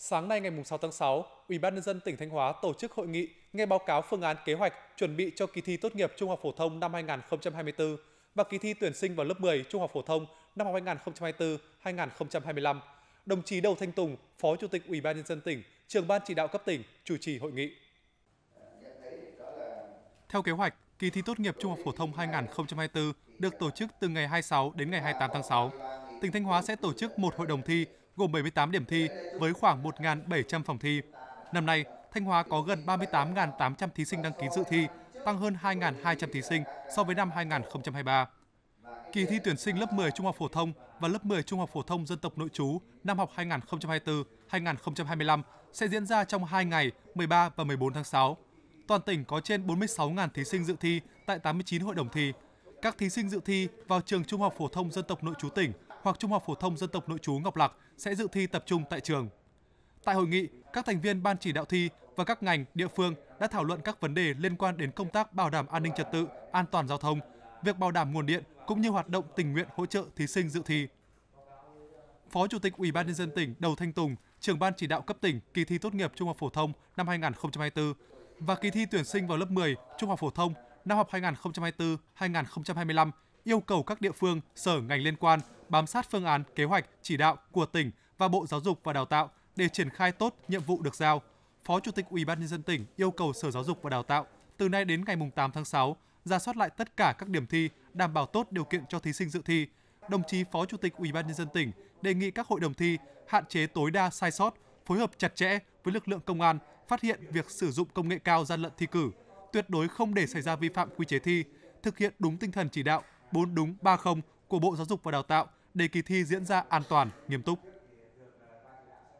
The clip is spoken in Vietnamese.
Sáng nay ngày 6 tháng 6, Ủy ban nhân dân tỉnh Thanh Hóa tổ chức hội nghị nghe báo cáo phương án kế hoạch chuẩn bị cho kỳ thi tốt nghiệp trung học phổ thông năm 2024 và kỳ thi tuyển sinh vào lớp 10 trung học phổ thông năm học 2024-2025. Đồng chí Đầu Thanh Tùng, Phó Chủ tịch Ủy ban nhân dân tỉnh, trưởng ban chỉ đạo cấp tỉnh chủ trì hội nghị. Theo kế hoạch, kỳ thi tốt nghiệp trung học phổ thông 2024 được tổ chức từ ngày 26 đến ngày 28 tháng 6. Tỉnh Thanh Hóa sẽ tổ chức một hội đồng thi gồm 78 điểm thi với khoảng 1.700 phòng thi. Năm nay, Thanh Hóa có gần 38.800 thí sinh đăng ký dự thi, tăng hơn 2.200 thí sinh so với năm 2023. Kỳ thi tuyển sinh lớp 10 trung học phổ thông và lớp 10 trung học phổ thông dân tộc nội trú năm học 2024-2025 sẽ diễn ra trong 2 ngày 13 và 14 tháng 6. Toàn tỉnh có trên 46.000 thí sinh dự thi tại 89 hội đồng thi. Các thí sinh dự thi vào trường trung học phổ thông dân tộc nội trú tỉnh hoặc Trung học phổ thông dân tộc nội trú Ngọc Lặc sẽ dự thi tập trung tại trường. Tại hội nghị, các thành viên ban chỉ đạo thi và các ngành, địa phương đã thảo luận các vấn đề liên quan đến công tác bảo đảm an ninh trật tự, an toàn giao thông, việc bảo đảm nguồn điện cũng như hoạt động tình nguyện hỗ trợ thí sinh dự thi. Phó Chủ tịch Ủy ban nhân dân tỉnh Đầu Thanh Tùng, trưởng ban chỉ đạo cấp tỉnh kỳ thi tốt nghiệp trung học phổ thông năm 2024 và kỳ thi tuyển sinh vào lớp 10 trung học phổ thông năm học 2024-2025 yêu cầu các địa phương, sở ngành liên quan bám sát phương án, kế hoạch, chỉ đạo của tỉnh và Bộ Giáo dục và Đào tạo để triển khai tốt nhiệm vụ được giao. Phó Chủ tịch Ủy ban nhân dân tỉnh yêu cầu Sở Giáo dục và Đào tạo từ nay đến ngày 8 tháng 6 ra soát lại tất cả các điểm thi đảm bảo tốt điều kiện cho thí sinh dự thi. Đồng chí Phó Chủ tịch Ủy ban nhân dân tỉnh đề nghị các hội đồng thi hạn chế tối đa sai sót, phối hợp chặt chẽ với lực lượng công an phát hiện việc sử dụng công nghệ cao gian lận thi cử, tuyệt đối không để xảy ra vi phạm quy chế thi, thực hiện đúng tinh thần chỉ đạo 4 đúng không của Bộ Giáo dục và Đào tạo để kỳ thi diễn ra an toàn, nghiêm túc.